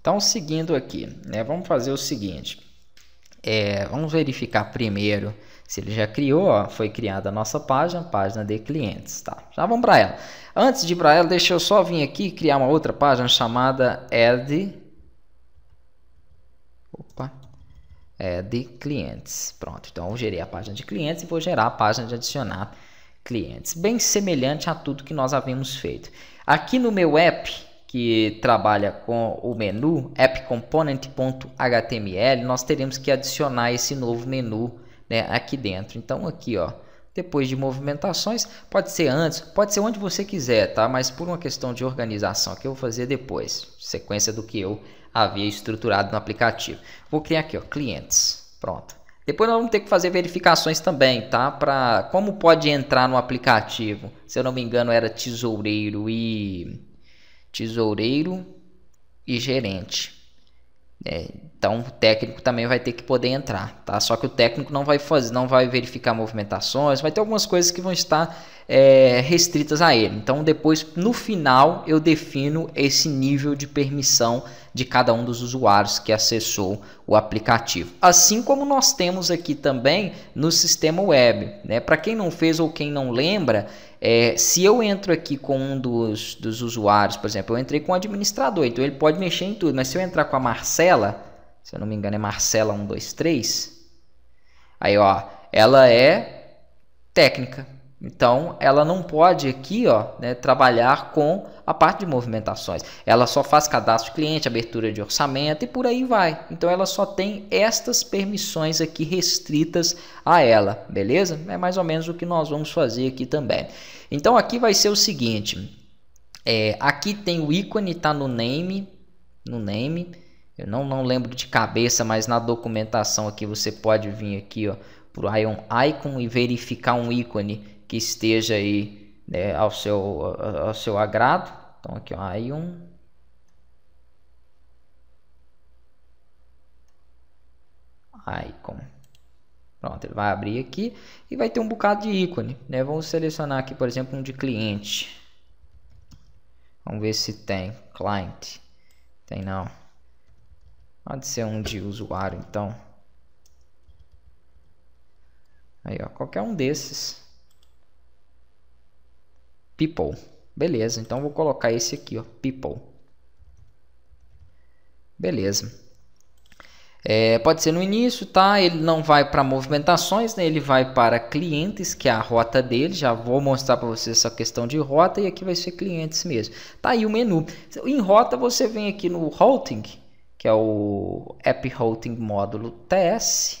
Então, seguindo aqui, né, vamos fazer o seguinte. É, vamos verificar primeiro se ele já criou, ó, foi criada a nossa página, página de clientes, tá? Já vamos para ela. Antes de ir para ela, deixa eu só vir aqui e criar uma outra página chamada Add, opa, é, de Clientes. Pronto, então eu gerei a página de clientes e vou gerar a página de adicionar clientes. Bem semelhante a tudo que nós havíamos feito. Aqui no meu app, que trabalha com o menu appComponent.html, nós teremos que adicionar esse novo menu né, aqui dentro. Então aqui, ó, depois de movimentações, pode ser antes, pode ser onde você quiser, tá? Mas por uma questão de organização que eu vou fazer depois, sequência do que eu havia estruturado no aplicativo. Vou criar aqui, ó, clientes. Pronto. Depois nós vamos ter que fazer verificações também, tá? Para como pode entrar no aplicativo. Se eu não me engano, era tesoureiro e tesoureiro e gerente. É, então o técnico também vai ter que poder entrar, tá? Só que o técnico não vai fazer, não vai verificar movimentações, vai ter algumas coisas que vão estar é, restritas a ele. Então depois, no final, eu defino esse nível de permissão de cada um dos usuários que acessou o aplicativo. Assim como nós temos aqui também no sistema web, né? Para quem não fez ou quem não lembra, é, se eu entro aqui com um dos, dos usuários, por exemplo, eu entrei com o administrador, então ele pode mexer em tudo, mas se eu entrar com a Marcela se eu não me engano é Marcela 123. Aí, ó, ela é técnica. Então, ela não pode aqui, ó, né, trabalhar com a parte de movimentações. Ela só faz cadastro de cliente, abertura de orçamento e por aí vai. Então, ela só tem estas permissões aqui restritas a ela, beleza? É mais ou menos o que nós vamos fazer aqui também. Então, aqui vai ser o seguinte. É, aqui tem o ícone, tá no name, no name. Eu não, não lembro de cabeça, mas na documentação aqui você pode vir aqui ó, para o Ion Icon e verificar um ícone que esteja aí né, ao, seu, ao seu agrado. Então aqui o Ion. Icon. Pronto, ele vai abrir aqui e vai ter um bocado de ícone. Né? Vamos selecionar aqui, por exemplo, um de cliente. Vamos ver se tem client. Tem não. Pode ser um de usuário, então. Aí, ó, qualquer um desses. People. Beleza, então vou colocar esse aqui, ó, people. Beleza. É, pode ser no início, tá? Ele não vai para movimentações, né? ele vai para clientes, que é a rota dele. Já vou mostrar para vocês essa questão de rota e aqui vai ser clientes mesmo. Tá aí o menu. Em rota você vem aqui no routing, que é o App Routing Módulo TS.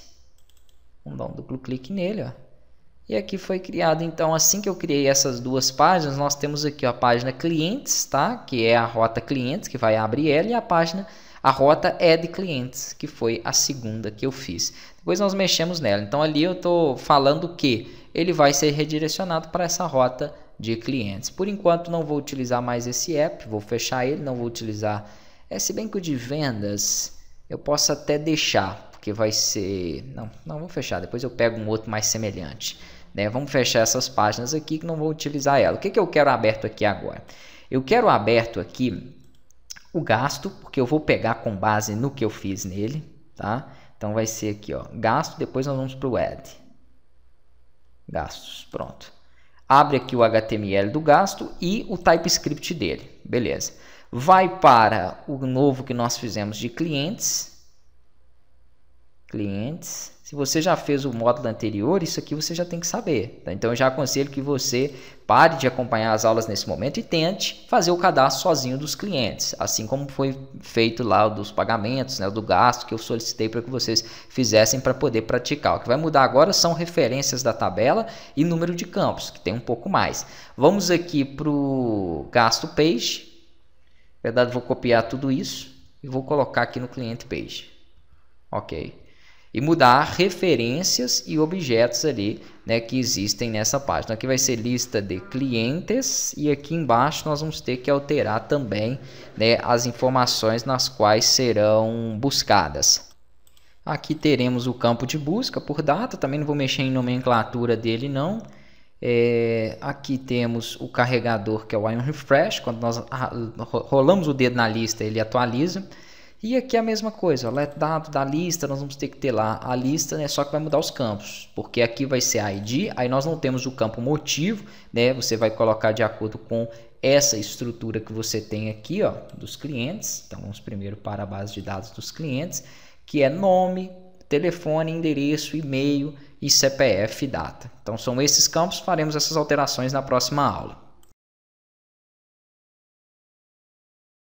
Vamos dar um duplo clique nele, ó. E aqui foi criado, então, assim que eu criei essas duas páginas, nós temos aqui a página clientes, tá? Que é a rota clientes, que vai abrir ela, e a página, a rota é de clientes, que foi a segunda que eu fiz. Depois nós mexemos nela. Então, ali eu estou falando que ele vai ser redirecionado para essa rota de clientes. Por enquanto, não vou utilizar mais esse app, vou fechar ele, não vou utilizar é, se bem que o de vendas eu posso até deixar, porque vai ser. Não, não vou fechar, depois eu pego um outro mais semelhante. Né? Vamos fechar essas páginas aqui que não vou utilizar ela. O que, que eu quero aberto aqui agora? Eu quero aberto aqui o gasto, porque eu vou pegar com base no que eu fiz nele, tá? Então vai ser aqui, ó, gasto, depois nós vamos para o add. Gastos, pronto. Abre aqui o HTML do gasto e o TypeScript dele, beleza vai para o novo que nós fizemos de clientes. Clientes. Se você já fez o módulo anterior, isso aqui você já tem que saber. Tá? Então, eu já aconselho que você pare de acompanhar as aulas nesse momento e tente fazer o cadastro sozinho dos clientes, assim como foi feito lá dos pagamentos, né, do gasto que eu solicitei para que vocês fizessem para poder praticar. O que vai mudar agora são referências da tabela e número de campos, que tem um pouco mais. Vamos aqui para o gasto page. Na verdade, vou copiar tudo isso e vou colocar aqui no cliente page. Ok. E mudar referências e objetos ali né, que existem nessa página. Aqui vai ser lista de clientes e aqui embaixo nós vamos ter que alterar também né, as informações nas quais serão buscadas. Aqui teremos o campo de busca por data, também não vou mexer em nomenclatura dele não. É, aqui temos o carregador que é o Ion Refresh, quando nós rolamos o dedo na lista ele atualiza. E aqui é a mesma coisa, let dado da lista, nós vamos ter que ter lá a lista, né, só que vai mudar os campos, porque aqui vai ser a ID, aí nós não temos o campo motivo, né, você vai colocar de acordo com essa estrutura que você tem aqui ó, dos clientes, então vamos primeiro para a base de dados dos clientes, que é nome, telefone, endereço, e-mail e CPF data. Então são esses campos, faremos essas alterações na próxima aula.